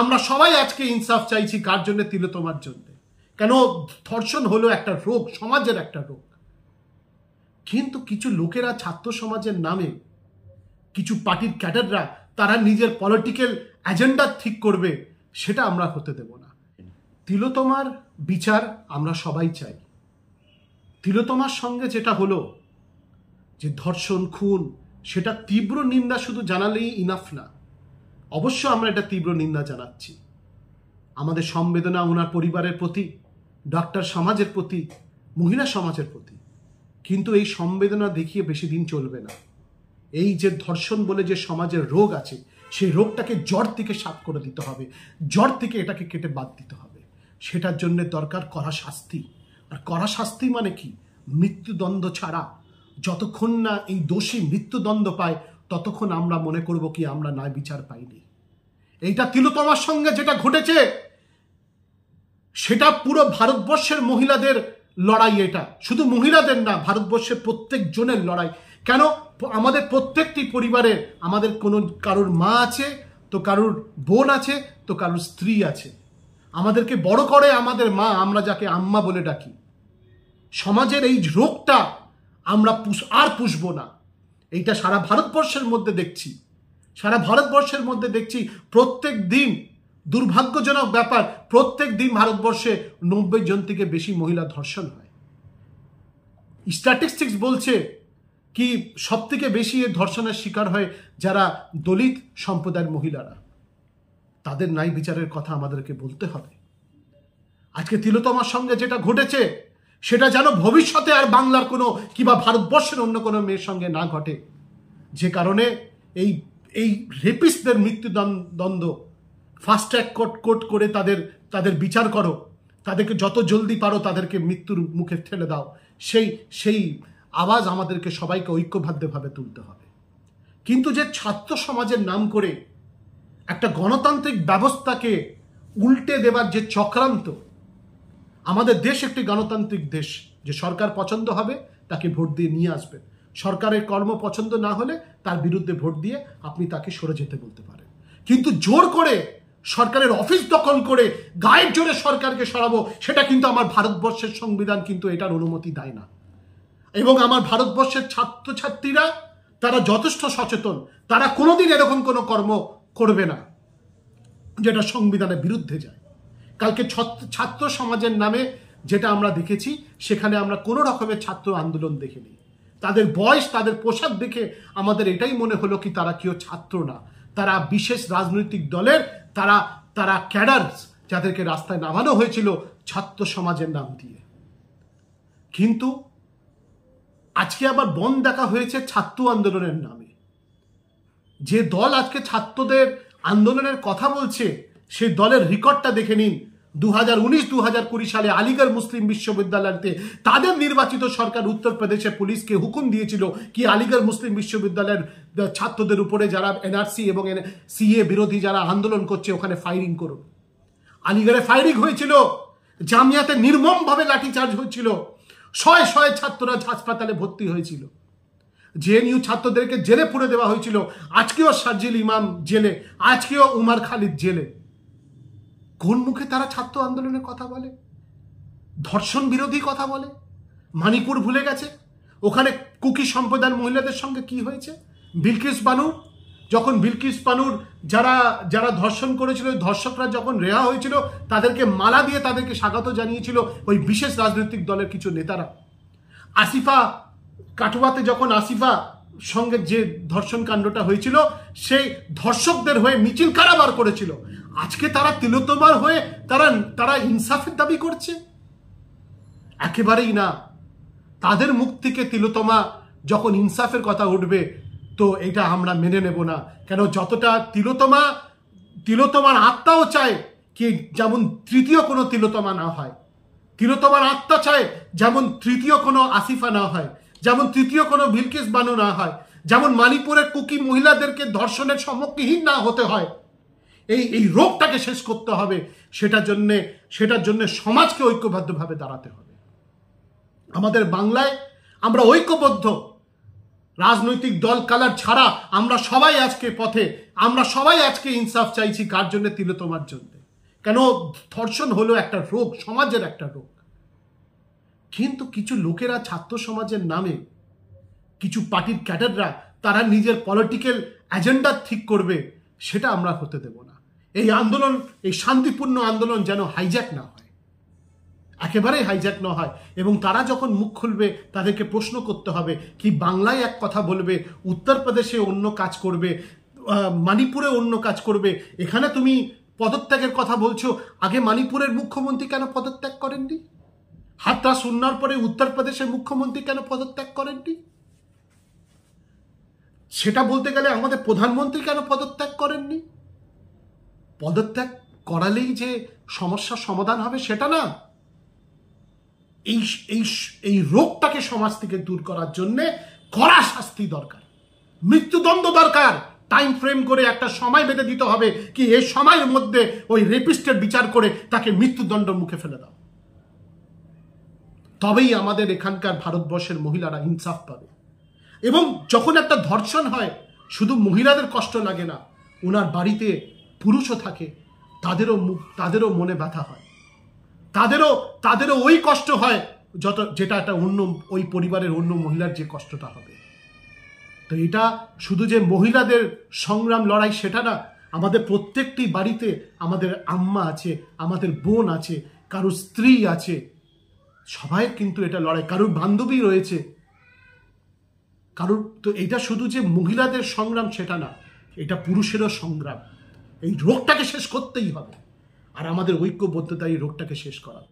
আমরা সবাই আজকে ইনসাফ চাইছি কার জন্য তিলোতমার জন্য কেন ধর্ষণ হলো একটা রোগ সমাজের একটা রোগ কিন্তু কিছু লোকেরা ছাত্র সমাজের নামে কিছু পার্টির ক্যাডাররা তারা নিজের পলিটিক্যাল এজেন্ডা ঠিক করবে সেটা আমরা হতে দেব না তিলোতমার বিচার আমরা সবাই চাই তিলোতমার সঙ্গে যেটা হলো যে ধর্ষণ খুন সেটা তীব্র নিন্দা শুধু জানালেই ইনাফ না অবশ্য আমরা এটা তীব্র নিন্দা জানাচ্ছি আমাদের সমবেদনা ওনার পরিবারের প্রতি ডাক্তার সমাজের প্রতি মহিলা সমাজের প্রতি কিন্তু এই সমবেদনা দেখিয়ে বেশি দিন চলবে না এই যে ধর্ষণ বলে যে সমাজের রোগ আছে সেই রোগটাকে জ্বর থেকে সাফ করে দিতে হবে জ্বর থেকে এটাকে কেটে বাদ দিতে হবে সেটার জন্য দরকার কড়া শাস্তি আর কড়া শাস্তি মানে কি মৃত্যুদণ্ড ছাড়া যতক্ষণ না এই দোষী মৃত্যুদণ্ড পায় ততক্ষণ আমরা মনে করব কি আমরা ন্যায় বিচার পাইনি এইটা তিলোতমার সঙ্গে যেটা ঘটেছে সেটা পুরো ভারতবর্ষের মহিলাদের লড়াই এটা শুধু মহিলাদের না ভারতবর্ষের প্রত্যেক জনের লড়াই কেন আমাদের প্রত্যেকটি পরিবারে আমাদের কোনো কারোর মা আছে তো কারোর বোন আছে তো কারোর স্ত্রী আছে আমাদেরকে বড় করে আমাদের মা আমরা যাকে আম্মা বলে ডাকি সমাজের এই রোগটা আমরা পুষ আর পুষবো না এইটা সারা ভারতবর্ষের মধ্যে দেখছি সারা ভারতবর্ষের মধ্যে দেখছি প্রত্যেক দিন দুর্ভাগ্যজনক ব্যাপার প্রত্যেক দিন ভারতবর্ষে নব্বই জন থেকে বেশি মহিলা ধর্ষণ হয় স্ট্যাটিস্টিক্স বলছে কি সব থেকে বেশি এ ধর্ষণের শিকার হয় যারা দলিত সম্প্রদায়ের মহিলারা তাদের নাই বিচারের কথা আমাদেরকে বলতে হবে আজকে তিলোতমার সঙ্গে যেটা ঘটেছে সেটা যেন ভবিষ্যতে আর বাংলার কোনো কিংবা ভারতবর্ষের অন্য কোনো মেয়ের সঙ্গে না ঘটে যে কারণে এই এই রেপিস্টদের মৃত্যুদণ্ড ফাস্ট ট্র্যাক কোর্ট কোর্ট করে তাদের তাদের বিচার করো তাদেরকে যত জলদি পারো তাদেরকে মৃত্যুর মুখে ঠেলে দাও সেই সেই আওয়াজ আমাদেরকে সবাইকে ঐক্যবদ্ধভাবে তুলতে হবে কিন্তু যে ছাত্র সমাজের নাম করে একটা গণতান্ত্রিক ব্যবস্থাকে উল্টে দেবার যে চক্রান্ত আমাদের দেশ একটি গণতান্ত্রিক দেশ যে সরকার পছন্দ হবে তাকে ভোট দিয়ে নিয়ে আসবেন সরকারের কর্ম পছন্দ না হলে তার বিরুদ্ধে ভোট দিয়ে আপনি তাকে সরে যেতে বলতে পারেন কিন্তু জোর করে সরকারের অফিস দখল করে গায়ের জোরে সরকারকে সরাবো সেটা কিন্তু আমার ভারতবর্ষের সংবিধান কিন্তু এটার অনুমতি দেয় না এবং আমার ভারতবর্ষের ছাত্রছাত্রীরা তারা যথেষ্ট সচেতন তারা কোনোদিন এরকম কোনো কর্ম করবে না যেটা সংবিধানের বিরুদ্ধে যায় কালকে ছাত্র সমাজের নামে যেটা আমরা দেখেছি সেখানে আমরা কোনো রকমের ছাত্র আন্দোলন দেখিনি তাদের বয়স তাদের পোশাক দেখে আমাদের এটাই মনে হলো কি তারা কেউ ছাত্র না তারা বিশেষ রাজনৈতিক দলের তারা তারা ক্যাডার্স যাদেরকে রাস্তায় নামানো হয়েছিল ছাত্র সমাজের নাম দিয়ে কিন্তু আজকে আবার বন দেখা হয়েছে ছাত্র আন্দোলনের নামে যে দল আজকে ছাত্রদের আন্দোলনের কথা বলছে সেই দলের রেকর্ডটা দেখে নিন দু উনিশ কুড়ি সালে আলিগড় মুসলিম বিশ্ববিদ্যালয়তে তাদের নির্বাচিত সরকার উত্তরপ্রদেশে পুলিশকে হুকুম দিয়েছিল কি আলিগড় মুসলিম বিশ্ববিদ্যালয়ের ছাত্রদের উপরে যারা এনআরসি এবং সিএ বিরোধী যারা আন্দোলন করছে ওখানে ফায়ারিং করুন আলিগড়ে ফায়ারিং হয়েছিল জামিয়াতে নির্মমভাবে লাঠিচার্জ হয়েছিল শয়ে শয়ে ছাত্ররা হাসপাতালে ভর্তি হয়েছিল জেএনইউ ছাত্রদেরকে জেলে পুড়ে দেওয়া হয়েছিল আজকেও সার্জিল ইমাম জেলে আজকেও উমার খালিদ জেলে কোন মুখে তারা ছাত্র আন্দোলনের কথা বলে ধর্ষণ বিরোধী কথা বলে মানিপুর ভুলে গেছে ওখানে কুকি সম্প্রদায়ের মহিলাদের সঙ্গে কি হয়েছে বিলকিস বানু যখন বিলকিস বানুর যারা যারা ধর্ষণ করেছিল ধর্ষকরা যখন রেহা হয়েছিল তাদেরকে মালা দিয়ে তাদেরকে স্বাগত জানিয়েছিল ওই বিশেষ রাজনৈতিক দলের কিছু নেতারা আসিফা কাটুয়াতে যখন আসিফা সঙ্গে যে ধর্ষণ কাণ্ডটা হয়েছিল সেই ধর্ষকদের হয়ে মিছিল কারাবার করেছিল আজকে তারা তিলোতমার হয়ে তারা তারা ইনসাফের দাবি করছে একেবারেই না তাদের মুখ থেকে তিলোতমা যখন ইনসাফের কথা উঠবে তো এটা আমরা মেনে নেব না কেন যতটা তিলোতমা তিলোতমার আত্মাও চায় কি যেমন তৃতীয় কোনো তিলোতমা না হয় তিলোতমার আত্মা চায় যেমন তৃতীয় কোনো আসিফা না হয় যেমন তৃতীয় কোনো ভিলকেস বানু না হয় যেমন মানিপুরের কুকি মহিলাদেরকে ধর্ষণের সম্মুখীন না হতে হয় এই এই রোগটাকে শেষ করতে হবে সেটার জন্যে সেটার জন্যে সমাজকে ঐক্যবদ্ধভাবে দাঁড়াতে হবে আমাদের বাংলায় আমরা ঐক্যবদ্ধ রাজনৈতিক দল কালার ছাড়া আমরা সবাই আজকে পথে আমরা সবাই আজকে ইনসাফ চাইছি কার জন্য তিলোতমার জন্য কেন ধর্ষণ হলো একটা রোগ সমাজের একটা রোগ কিন্তু কিছু লোকেরা ছাত্র সমাজের নামে কিছু পার্টির ক্যাডাররা তারা নিজের পলিটিক্যাল এজেন্ডা ঠিক করবে সেটা আমরা হতে দেব না এই আন্দোলন এই শান্তিপূর্ণ আন্দোলন যেন হাইজ্যাক না হয় একেবারেই হাইজ্যাক না হয় এবং তারা যখন মুখ খুলবে তাদেরকে প্রশ্ন করতে হবে কি বাংলায় এক কথা বলবে উত্তরপ্রদেশে অন্য কাজ করবে মণিপুরে অন্য কাজ করবে এখানে তুমি পদত্যাগের কথা বলছো আগে মণিপুরের মুখ্যমন্ত্রী কেন পদত্যাগ করেননি হাতা শূন্যার পরে উত্তরপ্রদেশের মুখ্যমন্ত্রী কেন পদত্যাগ করেননি সেটা বলতে গেলে আমাদের প্রধানমন্ত্রী কেন পদত্যাগ করেননি পদত্যাগ করালেই যে সমস্যার সমাধান হবে সেটা না এই এই এই রোগটাকে সমাজ থেকে দূর করার জন্যে কড়া শাস্তি দরকার মৃত্যুদণ্ড দরকার টাইম ফ্রেম করে একটা সময় বেঁধে দিতে হবে কি এই সময়ের মধ্যে ওই রেপিস্টের বিচার করে তাকে মৃত্যুদণ্ডের মুখে ফেলে দাও তবেই আমাদের এখানকার ভারতবর্ষের মহিলারা ইনসাফ পাবে এবং যখন একটা ধর্ষণ হয় শুধু মহিলাদের কষ্ট লাগে না ওনার বাড়িতে পুরুষও থাকে তাদেরও মুখ তাদেরও মনে ব্যথা হয় তাদেরও তাদেরও ওই কষ্ট হয় যত যেটা একটা অন্য ওই পরিবারের অন্য মহিলার যে কষ্টটা হবে তো এটা শুধু যে মহিলাদের সংগ্রাম লড়াই সেটা না আমাদের প্রত্যেকটি বাড়িতে আমাদের আম্মা আছে আমাদের বোন আছে কারো স্ত্রী আছে সবাই কিন্তু এটা লড়াই কারুর বান্ধবী রয়েছে কারুর তো এটা শুধু যে মহিলাদের সংগ্রাম সেটা না এটা পুরুষেরও সংগ্রাম এই রোগটাকে শেষ করতেই হবে আর আমাদের ঐক্যবদ্ধতা এই রোগটাকে শেষ করা